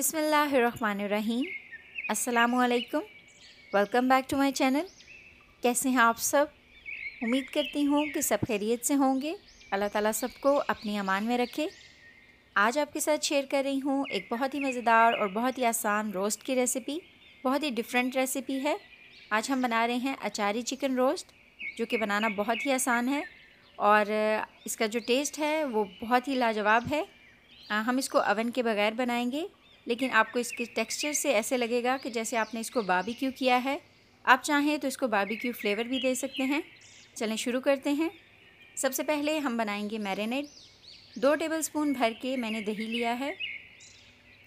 बिसमीम् अल्लाम welcome back to my channel कैसे हैं आप सब उम्मीद करती हूँ कि सब खैरियत से होंगे अल्लाह ताला सबको अपनी अमान में रखे आज आपके साथ शेयर कर रही हूँ एक बहुत ही मज़ेदार और बहुत ही आसान रोस्ट की रेसिपी बहुत ही डिफरेंट रेसिपी है आज हम बना रहे हैं अचारी चिकन रोस्ट जो कि बनाना बहुत ही आसान है और इसका जो टेस्ट है वो बहुत ही लाजवाब है हम इसको अवन के बगैर बनाएंगे लेकिन आपको इसके टेक्सचर से ऐसे लगेगा कि जैसे आपने इसको बाबी किया है आप चाहें तो इसको बाबी फ्लेवर भी दे सकते हैं चलें शुरू करते हैं सबसे पहले हम बनाएंगे मैरिनेट दो टेबल स्पून भर के मैंने दही लिया है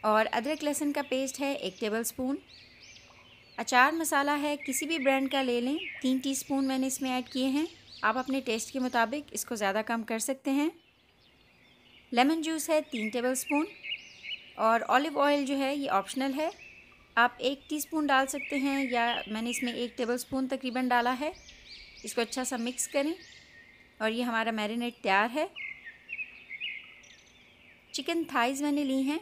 और अदरक लहसुन का पेस्ट है एक टेबल स्पून अचार मसाला है किसी भी ब्रांड का ले लें तीन टीस्पून मैंने इसमें ऐड किए हैं आप अपने टेस्ट के मुताबिक इसको ज़्यादा कम कर सकते हैं लेमन जूस है तीन टेबलस्पून और ऑलिव ऑयल जो है ये ऑप्शनल है आप एक टीस्पून डाल सकते हैं या मैंने इसमें एक टेबलस्पून तकरीबन डाला है इसको अच्छा सा मिक्स करें और ये हमारा मैरिनेट तैयार है चिकन थाइज़ मैंने ली हैं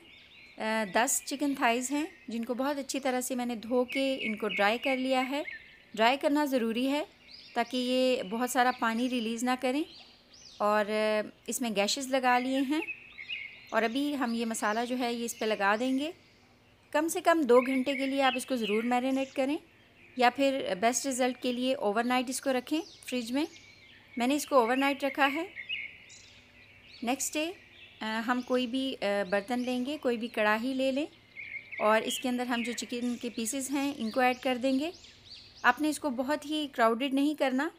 दस चिकन थाइज़ हैं जिनको बहुत अच्छी तरह से मैंने धो के इनको ड्राई कर लिया है ड्राई करना ज़रूरी है ताकि ये बहुत सारा पानी रिलीज़ ना करें और इसमें गैशेस लगा लिए हैं और अभी हम ये मसाला जो है ये इस पर लगा देंगे कम से कम दो घंटे के लिए आप इसको ज़रूर मैरिनेट करें या फिर बेस्ट रिज़ल्ट के लिए ओवरनाइट इसको रखें फ्रिज में मैंने इसको ओवरनाइट रखा है नेक्स्ट डे हम कोई भी बर्तन लेंगे कोई भी कढ़ाही ले लें और इसके अंदर हम जो चिकन के पीसेस हैं इनको ऐड कर देंगे आपने इसको बहुत ही क्राउडेड नहीं करना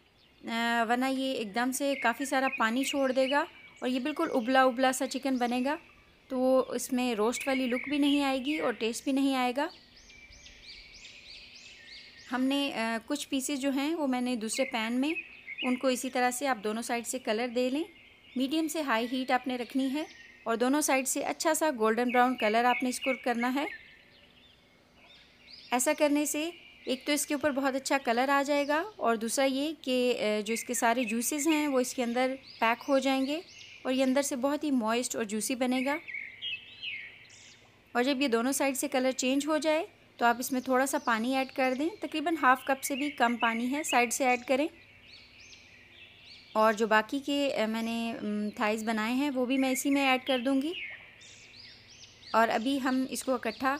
वरना ये एकदम से काफ़ी सारा पानी छोड़ देगा और ये बिल्कुल उबला उबला सा चिकन बनेगा तो इसमें रोस्ट वाली लुक भी नहीं आएगी और टेस्ट भी नहीं आएगा हमने आ, कुछ पीसेस जो हैं वो मैंने दूसरे पैन में उनको इसी तरह से आप दोनों साइड से कलर दे लें मीडियम से हाई हीट आपने रखनी है और दोनों साइड से अच्छा सा गोल्डन ब्राउन कलर आपने इसको करना है ऐसा करने से एक तो इसके ऊपर बहुत अच्छा कलर आ जाएगा और दूसरा ये कि जो इसके सारे जूसेस हैं वो इसके अंदर पैक हो जाएंगे और ये अंदर से बहुत ही मॉइस्ट और जूसी बनेगा और जब ये दोनों साइड से कलर चेंज हो जाए तो आप इसमें थोड़ा सा पानी ऐड कर दें तकरीबन हाफ़ कप से भी कम पानी है साइड से ऐड करें और जो बाकी के मैंने थाइस बनाए हैं वो भी मैं इसी में ऐड कर दूँगी और अभी हम इसको इकट्ठा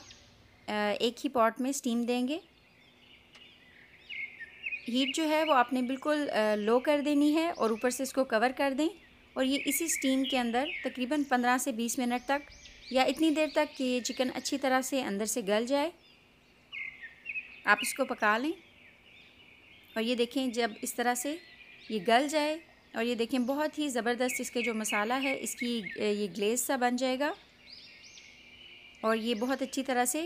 एक ही पॉट में स्टीम देंगे हीट जो है वो आपने बिल्कुल लो कर देनी है और ऊपर से इसको कवर कर दें और ये इसी स्टीम के अंदर तकरीबन 15 से 20 मिनट तक या इतनी देर तक कि ये चिकन अच्छी तरह से अंदर से गल जाए आप इसको पका लें और ये देखें जब इस तरह से ये गल जाए और ये देखें बहुत ही ज़बरदस्त इसके जो मसाला है इसकी ये ग्लेज सा बन जाएगा और ये बहुत अच्छी तरह से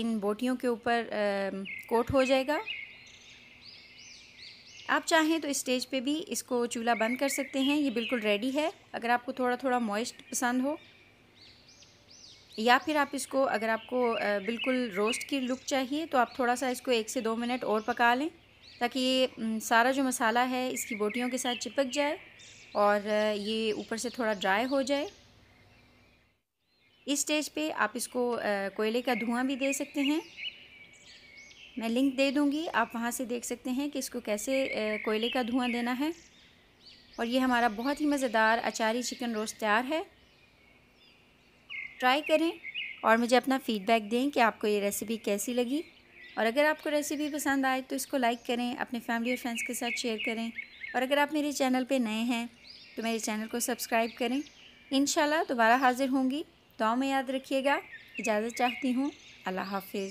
इन बोटियों के ऊपर कोट हो जाएगा आप चाहें तो स्टेज पे भी इसको चूल्हा बंद कर सकते हैं ये बिल्कुल रेडी है अगर आपको थोड़ा थोड़ा मॉइस्ट पसंद हो या फिर आप इसको अगर आपको बिल्कुल रोस्ट की लुक चाहिए तो आप थोड़ा सा इसको एक से दो मिनट और पका लें ताकि ये सारा जो मसाला है इसकी बोटियों के साथ चिपक जाए और ये ऊपर से थोड़ा ड्राई हो जाए इस स्टेज पे आप इसको कोयले का धुआं भी दे सकते हैं मैं लिंक दे दूँगी आप वहाँ से देख सकते हैं कि इसको कैसे कोयले का धुआं देना है और ये हमारा बहुत ही मज़ेदार अचारी चिकन रोस्ट तैयार है ट्राई करें और मुझे अपना फ़ीडबैक दें कि आपको ये रेसिपी कैसी लगी और अगर आपको रेसिपी पसंद आए तो इसको लाइक करें अपने फैमिली और फ्रेंड्स के साथ शेयर करें और अगर आप मेरे चैनल पर नए हैं तो मेरे चैनल को सब्सक्राइब करें इन दोबारा हाज़िर होंगी दुआ में याद रखिएगा इजाज़त चाहती हूँ अल्लाह हाफिज़